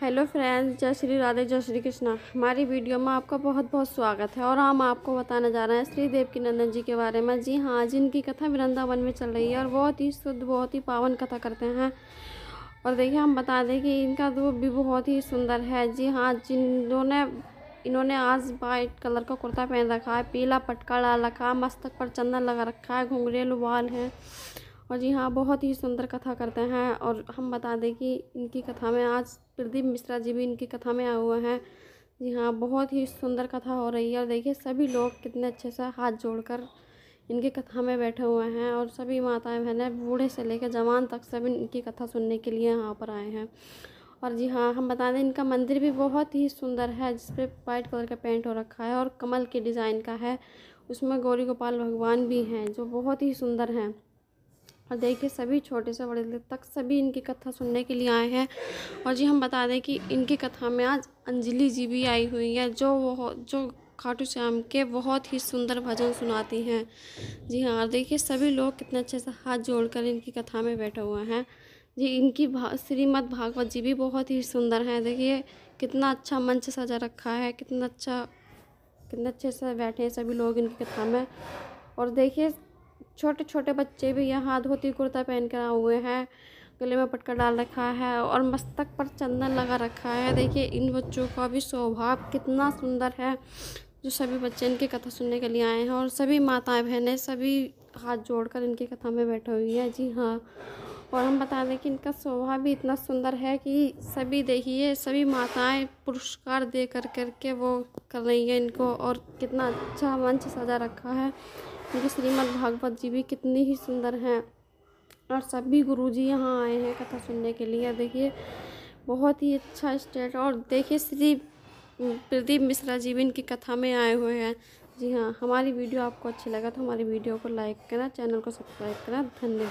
hello friends जय श्री राधे जय श्री कृष्णा हमारी वीडियो में आपका बहुत बहुत स्वागत है और हम आपको बताने जा रहे हैं देव की नंदन जी के बारे में जी हाँ जिनकी कथा वृंदावन में चल रही है और बहुत ही शुद्ध बहुत ही पावन कथा करते हैं और देखिए हम बता दें कि इनका रूप भी बहुत ही सुंदर है जी हाँ जिन्होंने इन्होंने आज वाइट कलर का कुर्ता पहन रखा है पीला पटका डाल रखा है मस्तक पर चंदन लगा रखा है घुंघरेल उबाल है और जी हाँ बहुत ही सुंदर कथा करते हैं और हम बता दें कि इनकी कथा में आज प्रदीप मिश्रा जी भी इनकी कथा में आए हुए हैं जी हाँ बहुत ही सुंदर कथा हो रही है और देखिए सभी लोग कितने अच्छे से हाथ जोड़कर इनकी कथा में बैठे हुए हैं और सभी माताएं बहनें बूढ़े से लेकर जवान तक सभी इनकी कथा सुनने के लिए यहाँ पर आए हैं और जी हाँ हम बता दें इनका मंदिर भी बहुत ही सुंदर है जिस वाइट कलर का पेंट हो रखा है और कमल के डिज़ाइन का है उसमें गौरी गोपाल भगवान भी हैं जो बहुत ही सुंदर हैं और देखिए सभी छोटे से बड़े तक सभी इनकी कथा सुनने के लिए आए हैं और जी हम बता दें कि इनकी कथा में आज अंजलि जी भी आई हुई है जो वो जो खाटू श्याम के बहुत ही सुंदर भजन सुनाती हैं जी हाँ और देखिए सभी लोग कितने अच्छे से हाथ जोड़कर इनकी कथा में बैठे हुए हैं जी इनकी भा श्रीमद भागवत जी भी बहुत ही सुंदर हैं देखिए कितना अच्छा मंच सजा रखा है कितना अच्छा कितने अच्छे से बैठे हैं सभी लोग इनकी कथा में और देखिए छोटे छोटे बच्चे भी यहाँ धोती कुर्ता पहन कर आए हुए हैं गले में पटका डाल रखा है और मस्तक पर चंदन लगा रखा है देखिए इन बच्चों का भी स्वभाव कितना सुंदर है जो सभी बच्चे इनकी कथा सुनने के लिए आए हैं और सभी माताएं बहनें सभी हाथ जोड़कर इनकी कथा में बैठी हुई हैं जी हाँ और हम बता दें कि इनका स्वभाव भी इतना सुंदर है कि सभी देखिए सभी माताएं पुरस्कार दे कर करके वो कर रही हैं इनको और कितना अच्छा मंच सजा रखा है क्योंकि श्रीमद् भागवत जी भी कितनी ही सुंदर हैं और सभी गुरु जी यहाँ आए हैं कथा सुनने के लिए देखिए बहुत ही अच्छा स्टेट और देखिए श्री प्रदीप मिश्रा जी भी इनकी कथा में आए हुए हैं जी हाँ हमारी वीडियो आपको अच्छी लगा तो हमारी वीडियो को लाइक करना चैनल को सब्सक्राइब करना धन्यवाद